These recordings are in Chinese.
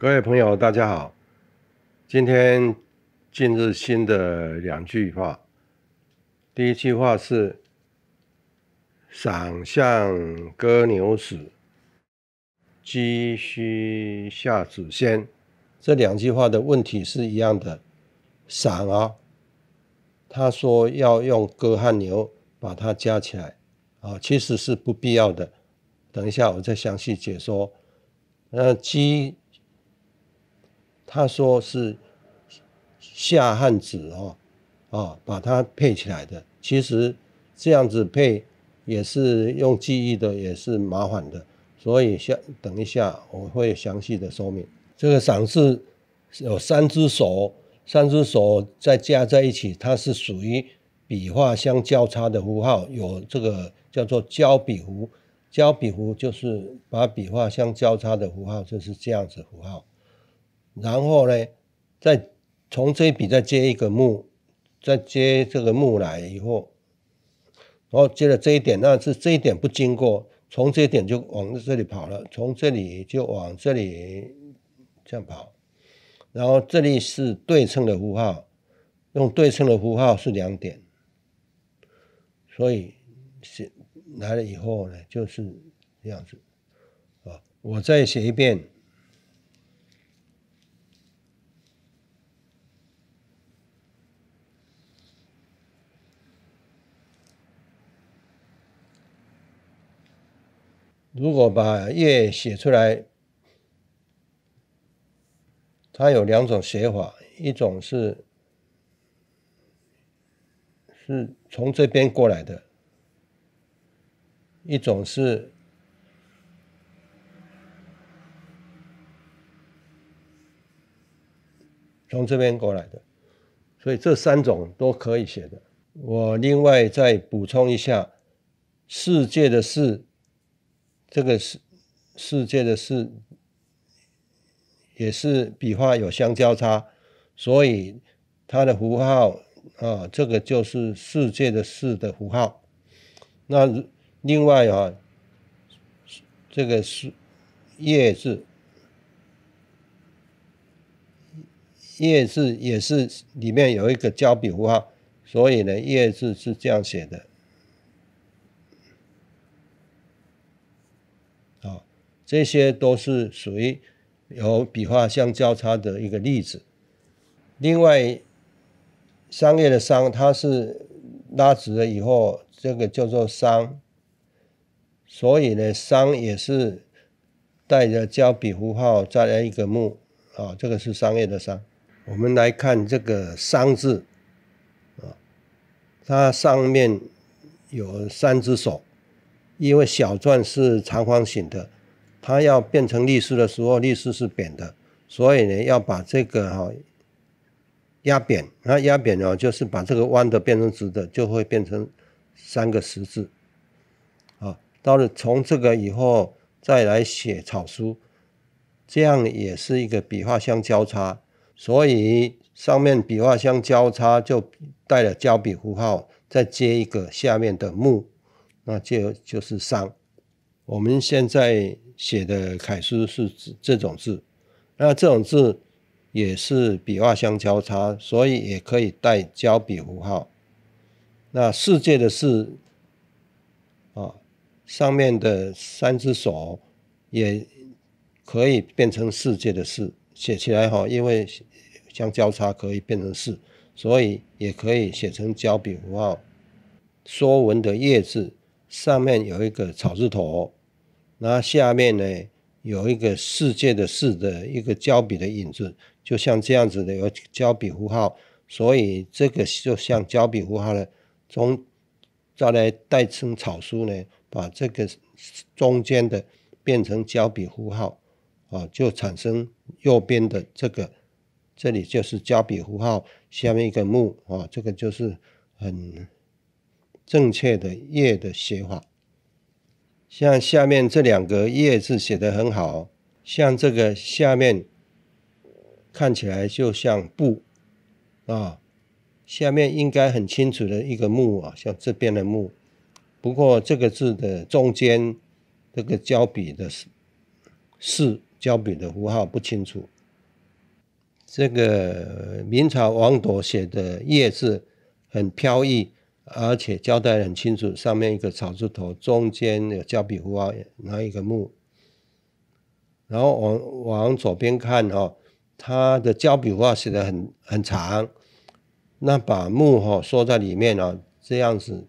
各位朋友，大家好。今天近日新的两句话，第一句话是“散象割牛屎，鸡须下祖先”。这两句话的问题是一样的。散啊，他说要用割和牛把它加起来啊，其实是不必要的。等一下我再详细解说。那鸡。他说是下汉子哦，哦，把它配起来的。其实这样子配也是用记忆的，也是麻烦的。所以，下等一下我会详细的说明。这个赏是有三只手，三只手再加在一起，它是属于笔画相交叉的符号。有这个叫做交笔弧，交笔弧就是把笔画相交叉的符号，就是这样子符号。然后呢，再从这一笔再接一个木，再接这个木来以后，然后接着这一点，那是这一点不经过，从这一点就往这里跑了，从这里就往这里这样跑，然后这里是对称的符号，用对称的符号是两点，所以写来了以后呢，就是这样子，啊，我再写一遍。如果把叶写出来，它有两种写法，一种是是从这边过来的，一种是从这边过来的，所以这三种都可以写的。我另外再补充一下，世界的事。这个是世界的“世”，也是笔画有相交叉，所以它的符号啊，这个就是世界的“世”的符号。那另外啊，这个“是”“叶”字，“叶”字也是里面有一个交笔符号，所以呢，“叶”字是这样写的。这些都是属于有笔画相交叉的一个例子。另外，商业的“商”它是拉直了以后，这个叫做“商”。所以呢，“商”也是带着交笔符号再来一个“木”啊，这个是商业的“商”。我们来看这个“商”字啊，它上面有三只手，因为小篆是长方形的。它要变成隶书的时候，隶书是扁的，所以呢要把这个哈压扁。那压扁呢，就是把这个弯的变成直的，就会变成三个十字。啊，到了从这个以后再来写草书，这样也是一个笔画相交叉，所以上面笔画相交叉就带了交笔符号，再接一个下面的木，那就就是商。我们现在写的楷书是这种字，那这种字也是笔画相交叉，所以也可以带交笔符号。那世界的“世”啊，上面的三只手也可以变成世界的“世”，写起来哈，因为相交叉可以变成“世”，所以也可以写成交笔符号。说文的“叶”字上面有一个草字头。那下面呢，有一个世界的“世”的一个胶笔的影子，就像这样子的有胶笔符号，所以这个就像胶笔符号了。从再来带称草书呢，把这个中间的变成胶笔符号，啊，就产生右边的这个，这里就是胶笔符号，下面一个木，啊，这个就是很正确的“叶”的写法。像下面这两个“叶”字写得很好，像这个下面看起来就像“布啊，下面应该很清楚的一个“木”啊，像这边的“木”。不过这个字的中间这个交笔的“是”交笔的符号不清楚。这个明朝王铎写的“叶”字很飘逸。而且交代很清楚，上面一个草字头，中间有胶笔画，号，拿一个木。然后往往左边看哦，它的胶笔画写的很很长，那把木哦缩在里面哦，这样子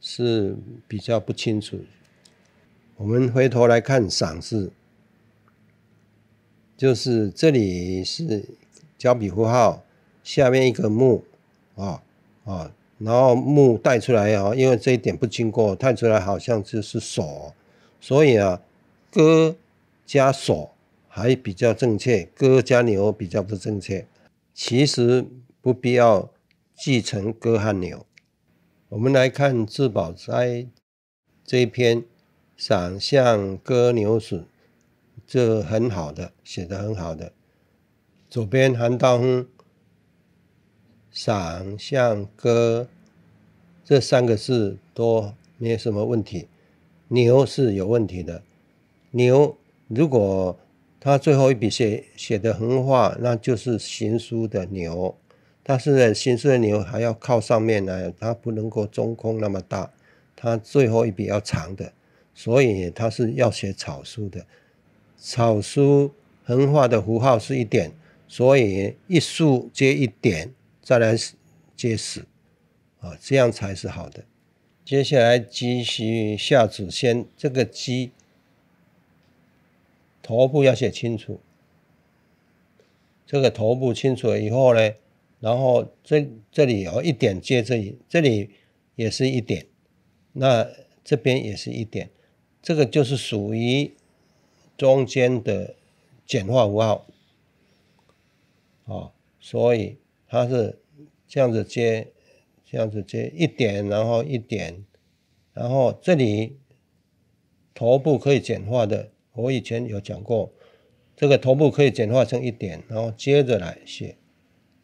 是比较不清楚。我们回头来看赏字，就是这里是胶笔符号，下面一个木，啊啊。然后木带出来哦，因为这一点不经过带出来，好像就是锁，所以啊，戈加锁还比较正确，戈加牛比较不正确。其实不必要继承哥和牛。我们来看智宝斋这一篇《想象割牛史》，这很好的，写的很好的。左边韩道亨。赏、相歌，这三个字都没有什么问题。牛是有问题的。牛如果它最后一笔写写的横画，那就是行书的牛。但是呢，行书的牛还要靠上面呢，它不能够中空那么大，它最后一笔要长的，所以它是要写草书的。草书横画的符号是一点，所以一竖接一点。再来接死，啊，这样才是好的。接下来继续下子，先这个鸡头部要写清楚。这个头部清楚了以后呢，然后这这里哦一点接这一，这里也是一点，那这边也是一点，这个就是属于中间的简化符号啊，所以。它是这样子接，这样子接一点，然后一点，然后这里头部可以简化的，我以前有讲过，这个头部可以简化成一点，然后接着来写，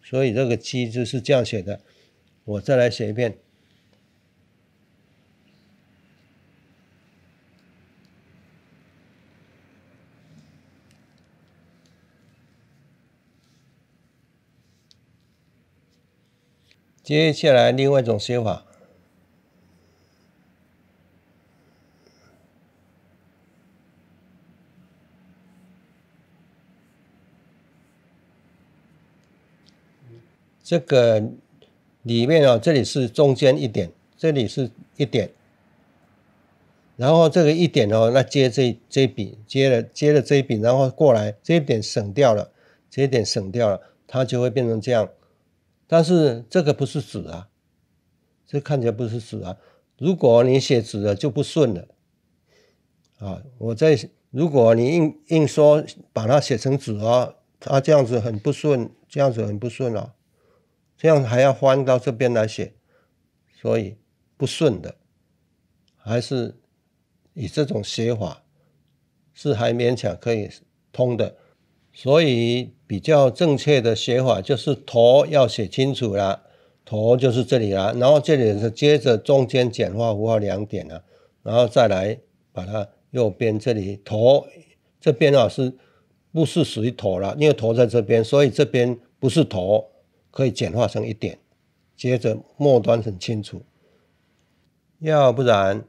所以这个机制是这样写的，我再来写一遍。接下来，另外一种写法，这个里面啊，这里是中间一点，这里是一点，然后这个一点哦，那接这这笔，接了接了这笔，然后过来，这一点省掉了，这一点省掉了，它就会变成这样。但是这个不是“纸啊，这看起来不是“纸啊。如果你写“纸了就不顺了，啊，我在如果你硬硬说把它写成“纸啊，它这样子很不顺，这样子很不顺啊，这样还要翻到这边来写，所以不顺的，还是以这种写法是还勉强可以通的。所以比较正确的写法就是“头”要写清楚啦，“头”就是这里啦。然后这里是接着中间简化符号两点啦，然后再来把它右边这里“头”这边啊是不是属于“头”了？因为“头”在这边，所以这边不是“头”，可以简化成一点。接着末端很清楚，要不然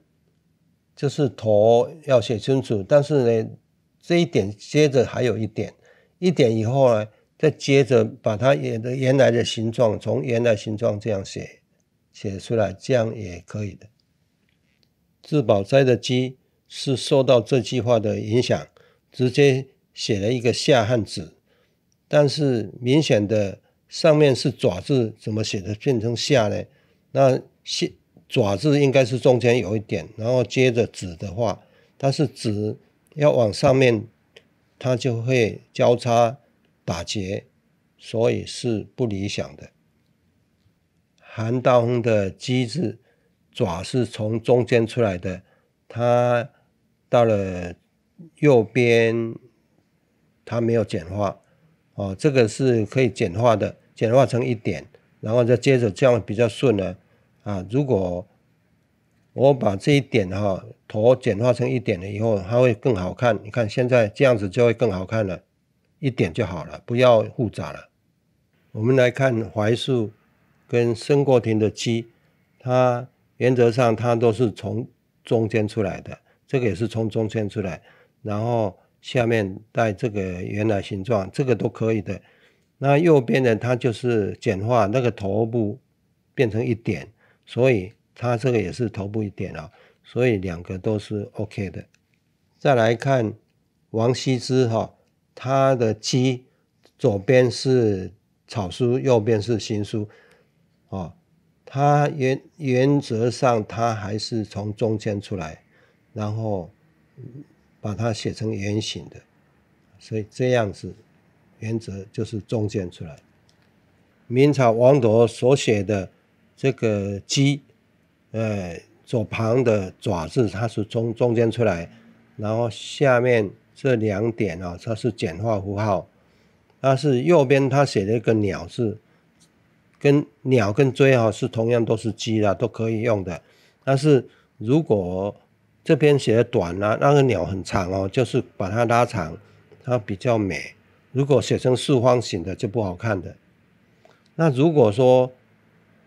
就是“头”要写清楚。但是呢，这一点接着还有一点。一点以后呢，再接着把它也的原来的形状，从原来形状这样写写出来，这样也可以的。字宝斋的鸡是受到这句话的影响，直接写了一个下汉字，但是明显的上面是爪字，怎么写的变成下呢？那下爪字应该是中间有一点，然后接着子的话，它是指要往上面。它就会交叉打结，所以是不理想的。韩大风的机子爪是从中间出来的，它到了右边，它没有简化，哦，这个是可以简化的，简化成一点，然后再接着这样比较顺呢。啊。如果我把这一点哈头简化成一点了以后，它会更好看。你看现在这样子就会更好看了，一点就好了，不要复杂了。我们来看槐树跟生过庭的鸡，它原则上它都是从中间出来的，这个也是从中间出来，然后下面带这个原来形状，这个都可以的。那右边呢，它就是简化那个头部变成一点，所以。他这个也是头部一点啊，所以两个都是 O K 的。再来看王羲之哈，他的鸡左边是草书，右边是行书，哦，他原原则上他还是从中间出来，然后把它写成圆形的，所以这样子原则就是中间出来。明朝王铎所写的这个鸡。呃，左旁的爪字它是从中间出来，然后下面这两点啊，它是简化符号。它是右边它写了一个鸟字，跟鸟跟锥哈是同样都是鸡的，都可以用的。但是如果这边写的短了，那个鸟很长哦，就是把它拉长，它比较美。如果写成四方形的就不好看的。那如果说，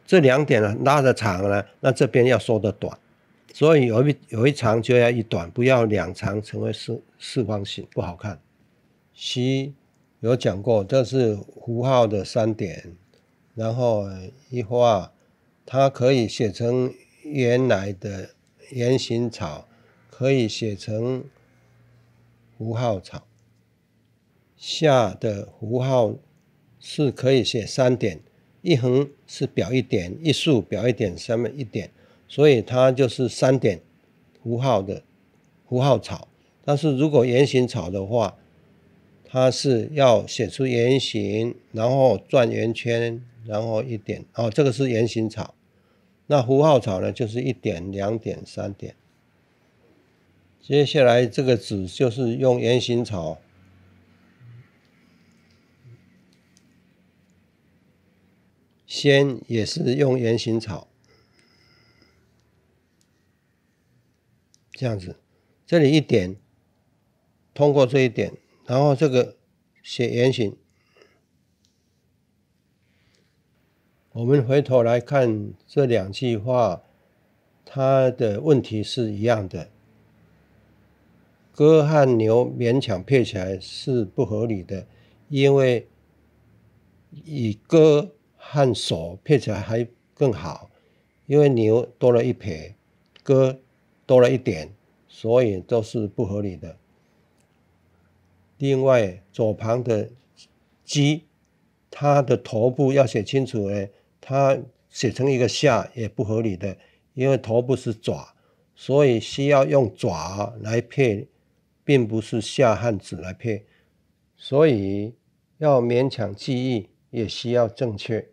这两点呢拉的长呢，那这边要收的短，所以有一有一长就要一短，不要两长成为四四方形不好看。西有讲过，这是符号的三点，然后一画，它可以写成原来的圆形草，可以写成符号草。下的符号是可以写三点。一横是表一点，一竖表一点，下面一点，所以它就是三点符号的符号草。但是如果圆形草的话，它是要写出圆形，然后转圆圈，然后一点。哦，这个是圆形草。那符号草呢，就是一点、两点、三点。接下来这个纸就是用圆形草。先也是用圆形草这样子，这里一点，通过这一点，然后这个写圆形。我们回头来看这两句话，它的问题是一样的。哥和牛勉强配起来是不合理的，因为以哥。汉手配起来还更好，因为牛多了一撇，戈多了一点，所以都是不合理的。另外，左旁的鸡，它的头部要写清楚诶，它写成一个下也不合理的，因为头部是爪，所以需要用爪来配，并不是下汉字来配，所以要勉强记忆也需要正确。